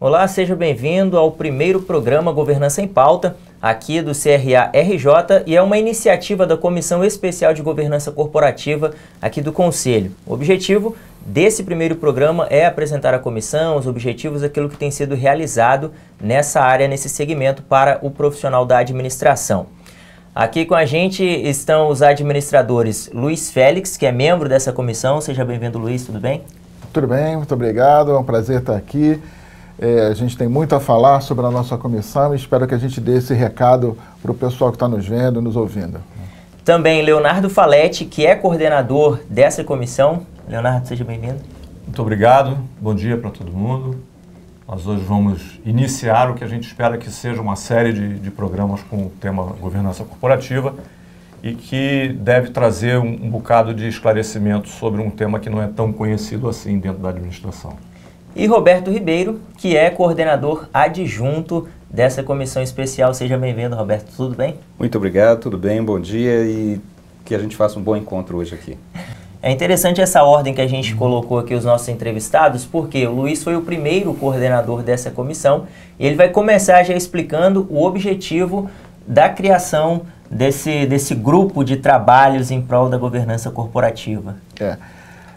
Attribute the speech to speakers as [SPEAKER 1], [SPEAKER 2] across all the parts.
[SPEAKER 1] Olá, seja bem-vindo ao primeiro programa Governança em Pauta, aqui do CRA RJ, e é uma iniciativa da Comissão Especial de Governança Corporativa aqui do Conselho. O objetivo desse primeiro programa é apresentar à comissão, os objetivos, aquilo que tem sido realizado nessa área, nesse segmento para o profissional da administração. Aqui com a gente estão os administradores Luiz Félix, que é membro dessa comissão. Seja bem-vindo,
[SPEAKER 2] Luiz, tudo bem? Tudo bem, muito obrigado. É um prazer estar aqui. É, a gente tem muito a falar sobre a nossa comissão e espero que a gente dê esse recado para o pessoal que está nos vendo, nos ouvindo.
[SPEAKER 1] Também Leonardo Faletti, que é coordenador dessa comissão.
[SPEAKER 3] Leonardo, seja bem-vindo. Muito obrigado. Bom dia para todo mundo. Nós hoje vamos iniciar o que a gente espera que seja uma série de, de programas com o tema governança corporativa e que deve trazer um, um bocado de esclarecimento sobre um tema que não é tão conhecido assim dentro da administração.
[SPEAKER 1] E Roberto Ribeiro, que é coordenador adjunto dessa comissão especial. Seja bem-vindo, Roberto. Tudo bem?
[SPEAKER 4] Muito obrigado, tudo bem, bom dia e que a gente faça um bom encontro hoje aqui.
[SPEAKER 1] É interessante essa ordem que a gente uhum. colocou aqui os nossos entrevistados, porque o Luiz foi o primeiro coordenador dessa comissão e ele vai começar já explicando o objetivo da criação desse, desse grupo de trabalhos em prol da governança corporativa.
[SPEAKER 2] É.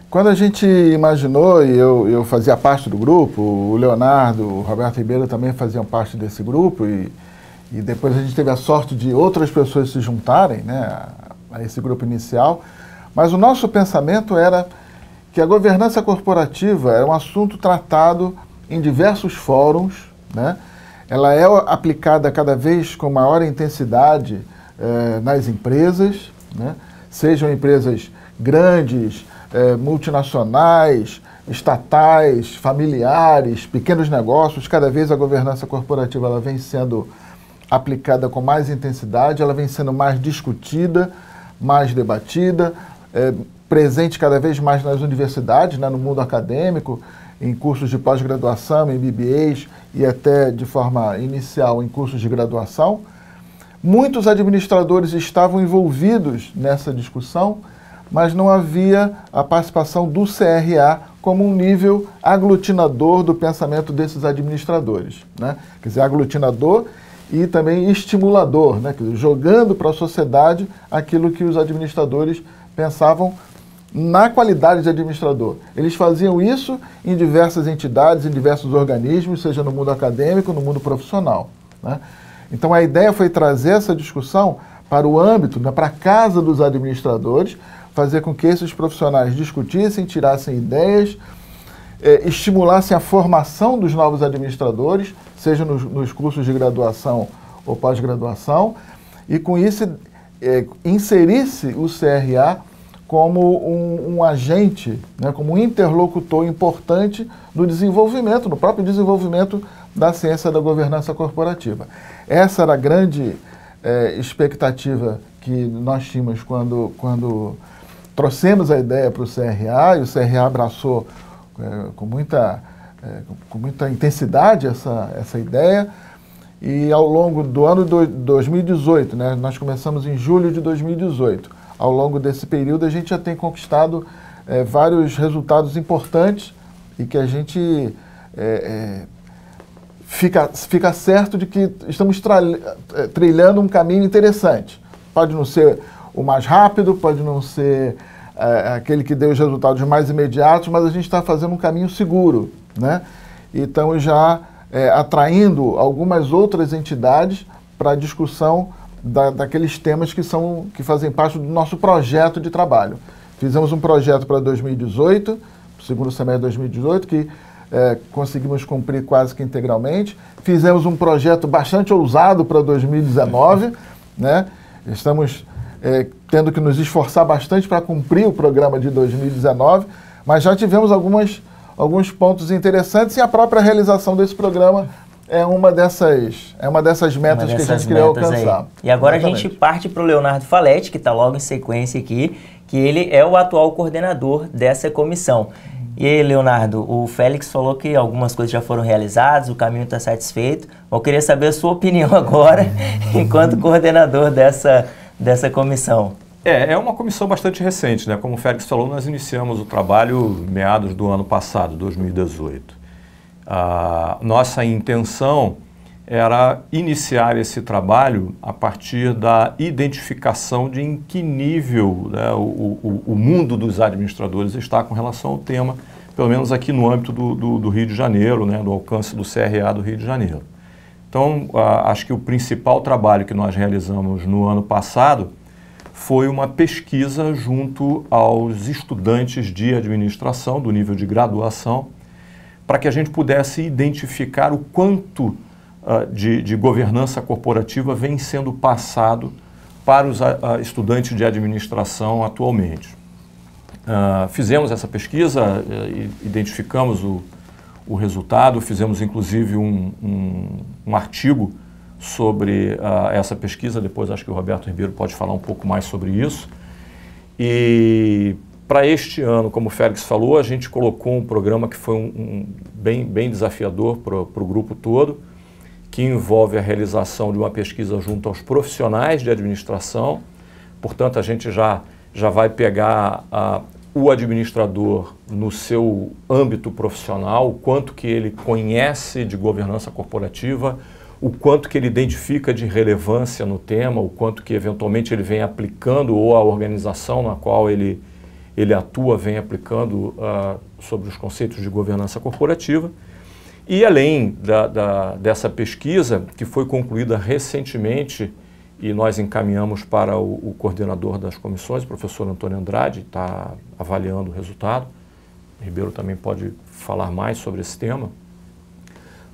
[SPEAKER 2] Quando a gente imaginou, e eu, eu fazia parte do grupo, o Leonardo, o Roberto Ribeiro também faziam parte desse grupo, e, e depois a gente teve a sorte de outras pessoas se juntarem né, a, a esse grupo inicial. Mas o nosso pensamento era que a governança corporativa é um assunto tratado em diversos fóruns, né? ela é aplicada cada vez com maior intensidade eh, nas empresas, né? sejam empresas grandes, eh, multinacionais, estatais, familiares, pequenos negócios, cada vez a governança corporativa ela vem sendo aplicada com mais intensidade, ela vem sendo mais discutida, mais debatida, é, presente cada vez mais nas universidades, né, no mundo acadêmico, em cursos de pós-graduação, em MBAs e até de forma inicial em cursos de graduação. Muitos administradores estavam envolvidos nessa discussão, mas não havia a participação do CRA como um nível aglutinador do pensamento desses administradores. Né? Quer dizer, aglutinador e também estimulador, né? Dizer, jogando para a sociedade aquilo que os administradores pensavam na qualidade de administrador. Eles faziam isso em diversas entidades, em diversos organismos, seja no mundo acadêmico, no mundo profissional. Né? Então a ideia foi trazer essa discussão para o âmbito, né, para a casa dos administradores, fazer com que esses profissionais discutissem, tirassem ideias, eh, estimulassem a formação dos novos administradores, seja nos, nos cursos de graduação ou pós-graduação, e com isso é, inserisse o CRA como um, um agente, né, como um interlocutor importante no desenvolvimento, no próprio desenvolvimento da ciência da governança corporativa. Essa era a grande é, expectativa que nós tínhamos quando, quando trouxemos a ideia para o CRA, e o CRA abraçou é, com, muita, é, com muita intensidade essa, essa ideia. E ao longo do ano de 2018, né, nós começamos em julho de 2018. Ao longo desse período, a gente já tem conquistado é, vários resultados importantes e que a gente é, é, fica, fica certo de que estamos trilhando um caminho interessante. Pode não ser o mais rápido, pode não ser aquele que deu os resultados mais imediatos, mas a gente está fazendo um caminho seguro, né? E então, estamos já é, atraindo algumas outras entidades para a discussão da, daqueles temas que, são, que fazem parte do nosso projeto de trabalho. Fizemos um projeto para 2018, segundo semestre de 2018, que é, conseguimos cumprir quase que integralmente. Fizemos um projeto bastante ousado para 2019, né? Estamos é, tendo que nos esforçar bastante para cumprir o programa de 2019, mas já tivemos algumas alguns pontos interessantes e a própria realização desse programa é uma dessas, é uma dessas metas uma dessas que a gente queria alcançar. Aí.
[SPEAKER 1] E agora Exatamente. a gente parte para o Leonardo Faletti, que está logo em sequência aqui, que ele é o atual coordenador dessa comissão. E aí, Leonardo, o Félix falou que algumas coisas já foram realizadas, o caminho está satisfeito. Eu queria saber a sua opinião agora, enquanto coordenador dessa, dessa comissão.
[SPEAKER 3] É, é uma comissão bastante recente, né? Como o Félix falou, nós iniciamos o trabalho meados do ano passado, 2018. A nossa intenção era iniciar esse trabalho a partir da identificação de em que nível né, o, o, o, mundo dos administradores está com relação ao tema, pelo menos aqui no âmbito do, do, do Rio de Janeiro, né, do alcance do CRA do Rio de Janeiro. Então, a, acho que o principal trabalho que nós realizamos no ano passado foi uma pesquisa junto aos estudantes de administração, do nível de graduação, para que a gente pudesse identificar o quanto uh, de, de, governança corporativa vem sendo passado para os uh, estudantes de administração atualmente. Uh, fizemos essa pesquisa, eh, identificamos o, o resultado, fizemos inclusive um, um, um artigo sobre uh, essa pesquisa. Depois acho que o Roberto Ribeiro pode falar um pouco mais sobre isso. E para este ano, como o Félix falou, a gente colocou um programa que foi um, um bem, bem desafiador para o grupo todo, que envolve a realização de uma pesquisa junto aos profissionais de administração. Portanto, a gente já, já vai pegar o administrador no seu âmbito profissional, o quanto que ele conhece de governança corporativa, o quanto que ele identifica de relevância no tema, o quanto que eventualmente ele vem aplicando ou a organização na qual ele, ele atua vem aplicando uh, sobre os conceitos de governança corporativa. E além da, da, dessa pesquisa, que foi concluída recentemente e nós encaminhamos para o, o coordenador das comissões, o professor Antônio Andrade, está avaliando o resultado. O Ribeiro também pode falar mais sobre esse tema.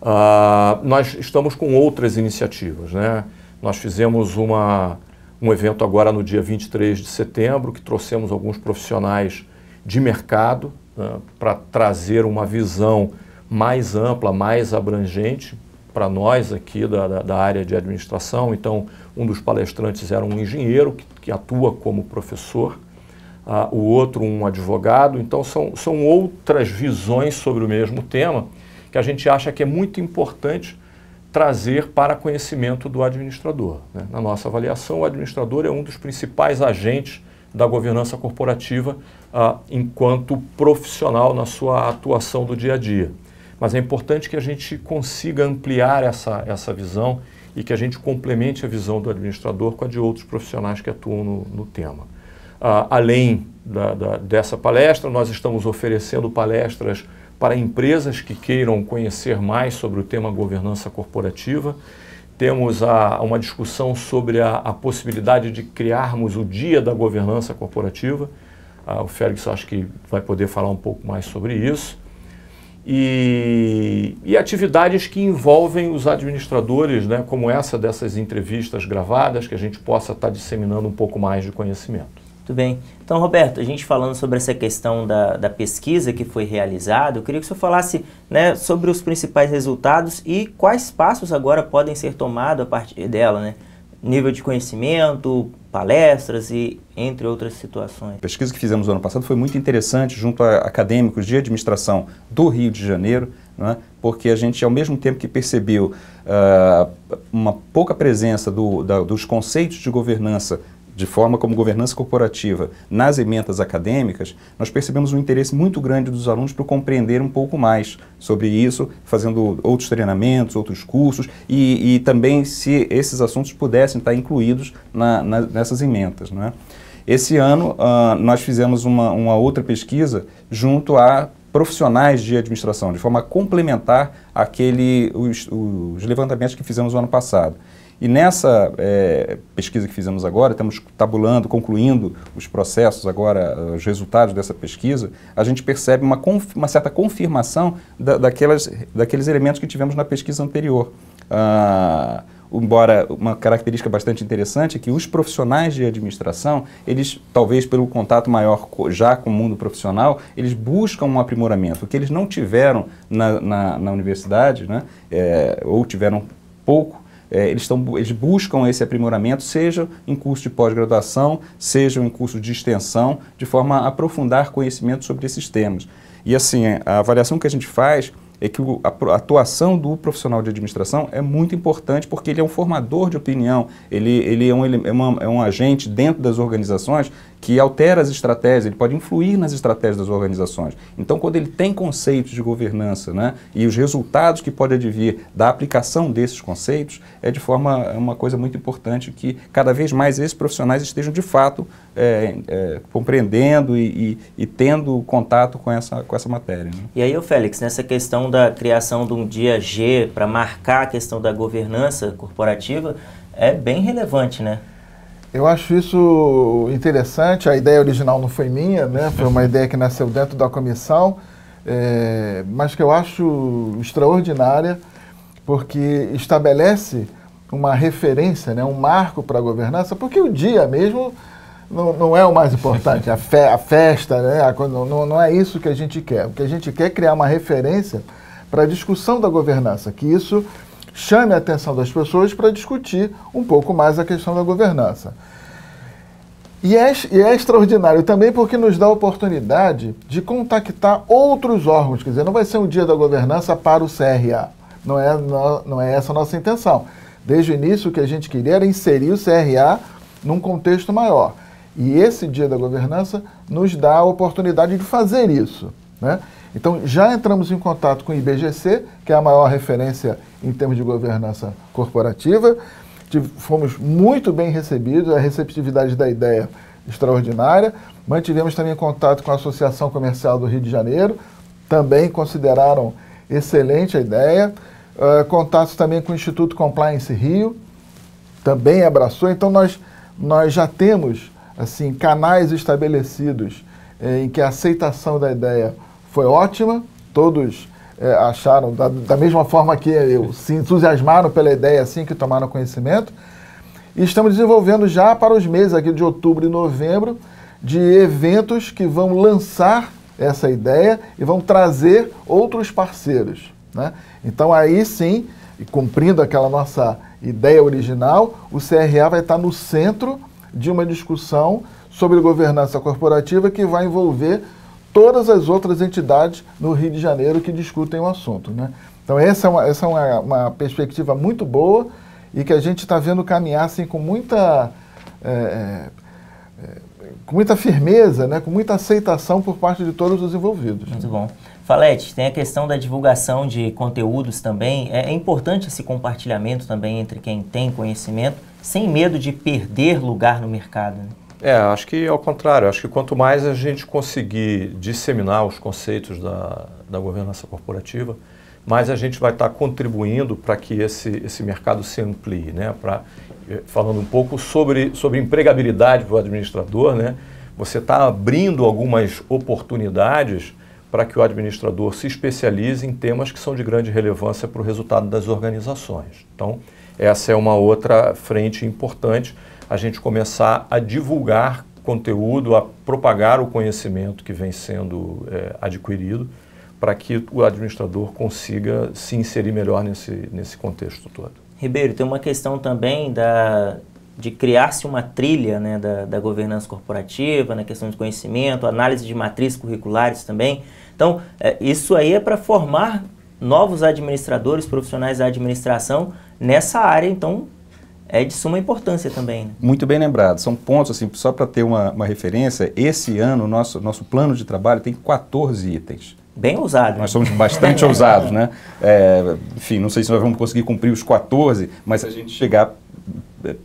[SPEAKER 3] Uh, nós estamos com outras iniciativas. Né? Nós fizemos uma, um evento agora no dia 23 de setembro, que trouxemos alguns profissionais de mercado né, para trazer uma visão mais ampla, mais abrangente para nós aqui da, da, da, área de administração. Então, um dos palestrantes era um engenheiro que, que atua como professor, uh, o outro um advogado. Então, são, são outras visões sobre o mesmo tema que a gente acha que é muito importante trazer para conhecimento do administrador. Né? Na nossa avaliação, o administrador é um dos principais agentes da governança corporativa ah, enquanto profissional na sua atuação do dia a dia. Mas é importante que a gente consiga ampliar essa, essa visão e que a gente complemente a visão do administrador com a de outros profissionais que atuam no, no tema. Ah, além da, da, dessa palestra, nós estamos oferecendo palestras para empresas que queiram conhecer mais sobre o tema governança corporativa. Temos a, uma discussão sobre a, a possibilidade de criarmos o Dia da Governança Corporativa. Ah, o Félix acho que vai poder falar um pouco mais sobre isso. E, e, atividades que envolvem os administradores, né, como essa dessas entrevistas gravadas, que a gente possa estar disseminando um
[SPEAKER 1] pouco mais de conhecimento. Muito bem. Então, Roberto, a gente falando sobre essa questão da, da pesquisa que foi realizada, eu queria que o senhor falasse né, sobre os principais resultados e quais passos agora podem ser tomados a partir dela, né? Nível de conhecimento, palestras e entre outras situações. A
[SPEAKER 4] pesquisa que fizemos no ano passado foi muito interessante junto a acadêmicos de administração do Rio de Janeiro, né, porque a gente, ao mesmo tempo que percebeu uh, uma pouca presença do, da, dos conceitos de governança de forma como governança corporativa nas emendas acadêmicas, nós percebemos um interesse muito grande dos alunos para compreender um pouco mais sobre isso, fazendo outros treinamentos, outros cursos e, e também se esses assuntos pudessem estar incluídos na, na, nessas emendas. Né? Esse ano uh, nós fizemos uma, uma outra pesquisa junto a profissionais de administração, de forma complementar aquele os, os levantamentos que fizemos no ano passado. E nessa é, pesquisa que fizemos agora, estamos tabulando, concluindo os processos agora, ah, os resultados dessa pesquisa, a gente percebe uma, uma certa confirmação da, daquelas, daqueles elementos que tivemos na pesquisa anterior. Ah, embora uma característica bastante interessante é que os profissionais de administração, eles talvez pelo contato maior já com o mundo profissional, eles buscam um aprimoramento. O que eles não tiveram na, na, na universidade, né, é, ou tiveram pouco, é, eles, tão, eles buscam esse aprimoramento, seja em curso de pós-graduação, seja em curso de extensão, de forma a aprofundar conhecimento sobre esses temas. E assim, é, a avaliação que a gente faz é que a atuação do profissional de administração é muito importante porque ele é um formador de opinião, ele, ele é, um, é, uma, é um agente dentro das organizações que altera as estratégias, ele pode influir nas estratégias das organizações. Então, quando ele tem conceitos de governança né, e os resultados que pode advir da aplicação desses conceitos, é de forma é uma coisa muito importante que cada vez mais esses profissionais estejam de fato é, é, compreendendo e, e, e, tendo contato com essa, com essa matéria. Né?
[SPEAKER 1] E aí, o Félix, nessa questão da criação de um dia G para marcar a questão da governança corporativa, é bem relevante, né?
[SPEAKER 2] Eu acho isso interessante. A ideia original não foi minha, né? Foi uma ideia que nasceu dentro da comissão, é, mas que eu acho extraordinária, porque estabelece uma referência, né? um marco para a governança, porque o dia mesmo não, não é o mais importante, a, fe, a festa, né? A, não, não é isso que a gente quer. O que a gente quer é criar uma referência para a discussão da governança, que isso chame a atenção das pessoas para discutir um pouco mais a questão da governança. E é, e é, extraordinário também porque nos dá a oportunidade de contactar outros órgãos. Quer dizer, não vai ser um dia da governança para o CRA. Não é, não, não é essa a nossa intenção. Desde o início, o que a gente queria era inserir o CRA num contexto maior. E esse dia da governança nos dá a oportunidade de fazer isso. Né? Então, já entramos em contato com o IBGC, que é a maior referência em termos de governança corporativa. Fomos muito bem recebidos, a receptividade da ideia extraordinária. Mantivemos também contato com a Associação Comercial do Rio de Janeiro, também consideraram excelente a ideia. Uh, contato também com o Instituto Compliance Rio, também abraçou. Então, nós, nós já temos assim canais estabelecidos eh, em que a aceitação da ideia foi ótima, todos é, acharam, da, da, mesma forma que eu, se entusiasmaram pela ideia assim que tomaram conhecimento. E estamos desenvolvendo já para os meses aqui de outubro e novembro de eventos que vão lançar essa ideia e vão trazer outros parceiros. Né? Então aí sim, cumprindo aquela nossa ideia original, o CRA vai estar no centro de uma discussão sobre governança corporativa que vai envolver todas as outras entidades no Rio de Janeiro que discutem o assunto. Né? Então, essa é, uma, essa é uma, uma perspectiva muito boa e que a gente está vendo caminhar assim, com muita. É, é, é, com muita firmeza, né, com muita aceitação por parte de todos os envolvidos. Muito bom.
[SPEAKER 1] Falete, tem a questão da divulgação de conteúdos também. É, é, importante esse compartilhamento também entre quem tem conhecimento, sem medo de perder lugar no mercado. Né?
[SPEAKER 3] É, acho que ao contrário. Acho que quanto mais a gente conseguir disseminar os conceitos da, da governança corporativa, mais a gente vai estar contribuindo para que esse, esse mercado se amplie. Né? Pra, eh, falando um pouco sobre, sobre empregabilidade para o administrador, né? você está abrindo algumas oportunidades para que o administrador se especialize em temas que são de grande relevância para o resultado das organizações. Então, essa é uma outra frente importante a gente começar a divulgar conteúdo, a propagar o conhecimento que vem sendo é, adquirido, para que o administrador consiga se inserir melhor nesse, nesse contexto
[SPEAKER 1] todo. Ribeiro, tem uma questão também da, de criar-se uma trilha né, da, da governança corporativa, na questão de conhecimento, análise de matrizes curriculares também. Então, é, isso aí é para formar novos administradores, profissionais da administração nessa área, então, é de suma importância também. Né?
[SPEAKER 4] Muito bem lembrado. São pontos, assim, só para ter uma, uma, referência, esse ano nosso, nosso plano de trabalho tem 14 itens. Bem ousado. Nós somos bastante ousados, né? É, enfim, não sei se nós vamos conseguir cumprir os 14, mas se a gente chegar é,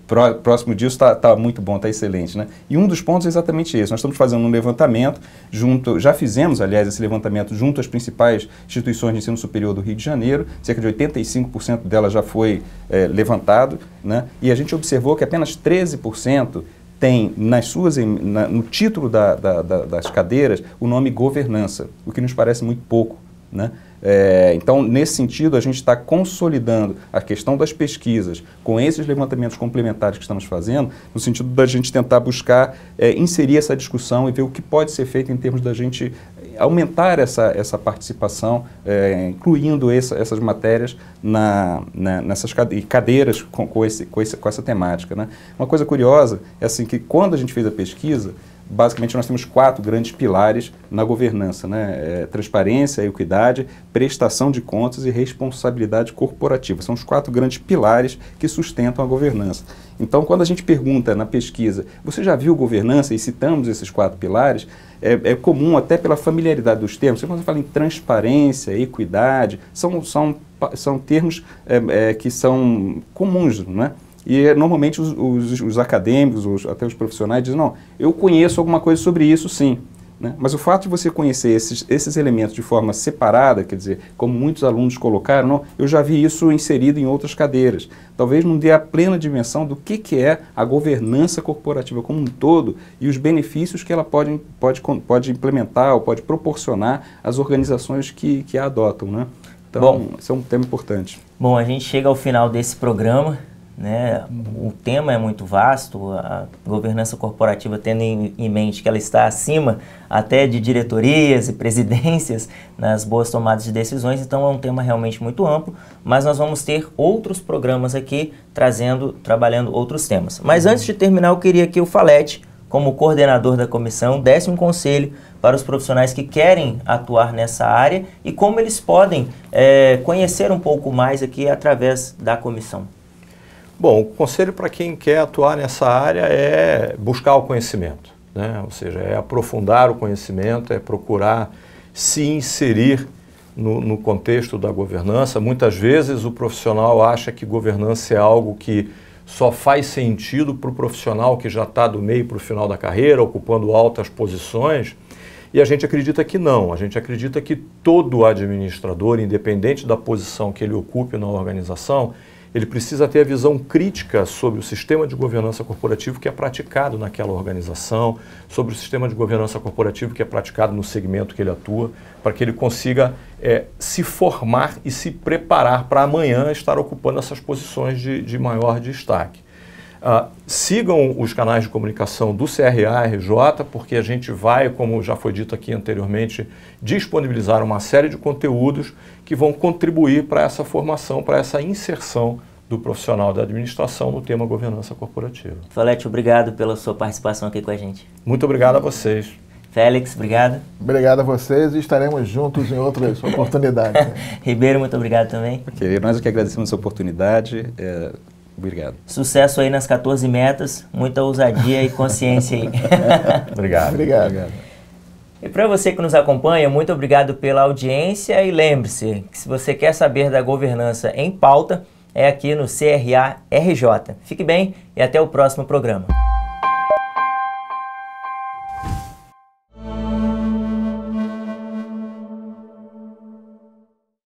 [SPEAKER 4] próximo disso está tá muito bom, está excelente. Né? E um dos pontos é exatamente esse. Nós estamos fazendo um levantamento junto, já fizemos, aliás, esse levantamento junto às principais instituições de ensino superior do Rio de Janeiro, cerca de 85% dela já foi é, levantado, né? e a gente observou que apenas 13% tem nas suas, na, no título da, da, da, das cadeiras o nome governança, o que nos parece muito pouco. Né? É, então, nesse sentido, a gente está consolidando a questão das pesquisas com esses levantamentos complementares que estamos fazendo, no sentido da gente tentar buscar é, inserir essa discussão e ver o que pode ser feito em termos da gente é, aumentar essa, essa participação, é, incluindo essa, essas matérias na, na, nessas cadeiras com, com, esse, com, esse, com essa temática. Né? Uma coisa curiosa é assim, que quando a gente fez a pesquisa, basicamente nós temos quatro grandes pilares na governança, né? É, transparência, equidade, prestação de contas e responsabilidade corporativa. São os quatro grandes pilares que sustentam a governança. Então, quando a gente pergunta na pesquisa, você já viu governança e citamos esses quatro pilares, é, é comum até pela familiaridade dos termos. Quando você fala em transparência, equidade, são, são, são termos é, é, que são comuns, né? E normalmente os, os, os acadêmicos, os, até os profissionais, dizem, não, eu conheço alguma coisa sobre isso sim. Né? Mas o fato de você conhecer esses, esses elementos de forma separada, quer dizer, como muitos alunos colocaram, não, eu já vi isso inserido em outras cadeiras. Talvez não dê a plena dimensão do que, que é a governança corporativa como um todo e os benefícios que ela pode, pode, pode implementar ou pode proporcionar às organizações que, que a adotam. Né? Então, Bom, isso é um tema importante.
[SPEAKER 1] Bom, a gente chega ao final desse programa. Né? O tema é muito vasto, a governança corporativa tendo em, em, mente que ela está acima até de diretorias e presidências nas boas tomadas de decisões, então é um tema realmente muito amplo, mas nós vamos ter outros programas aqui trazendo, trabalhando outros temas. Mas antes de terminar, eu queria que o Falete, como coordenador da comissão, desse um conselho para os profissionais que querem atuar nessa área e como eles podem é, conhecer um pouco mais aqui através da comissão. Bom, o conselho para quem quer atuar nessa área é buscar
[SPEAKER 3] o conhecimento, né? ou seja, é aprofundar o conhecimento, é procurar se inserir no, no contexto da governança. Muitas vezes o profissional acha que governança é algo que só faz sentido para o profissional que já está do meio para o final da carreira, ocupando altas posições. E a gente acredita que não, a gente acredita que todo administrador, independente da posição que ele ocupe na organização, ele precisa ter a visão crítica sobre o sistema de governança corporativo que é praticado naquela organização, sobre o sistema de governança corporativo que é praticado no segmento que ele atua, para que ele consiga é, se formar e se preparar para amanhã estar ocupando essas posições de, de maior destaque. Uh, sigam os canais de comunicação do CRA-RJ, porque a gente vai, como já foi dito aqui anteriormente, disponibilizar uma série de conteúdos que vão contribuir para essa formação, para essa inserção do profissional da administração no tema governança corporativa.
[SPEAKER 1] Falete, obrigado pela sua participação
[SPEAKER 2] aqui com a gente. Muito obrigado a vocês. Félix, obrigado. Obrigado a vocês e estaremos juntos em outras oportunidades. Ribeiro, muito obrigado também.
[SPEAKER 4] Ok, nós é que agradecemos a oportunidade.
[SPEAKER 1] É Obrigado. Sucesso aí nas 14 metas, muita ousadia e consciência aí. obrigado. Obrigado. obrigado. E para você que nos acompanha, muito obrigado pela audiência e lembre-se que se você quer saber da governança em pauta, é aqui no CRA RJ. Fique bem e até o próximo programa.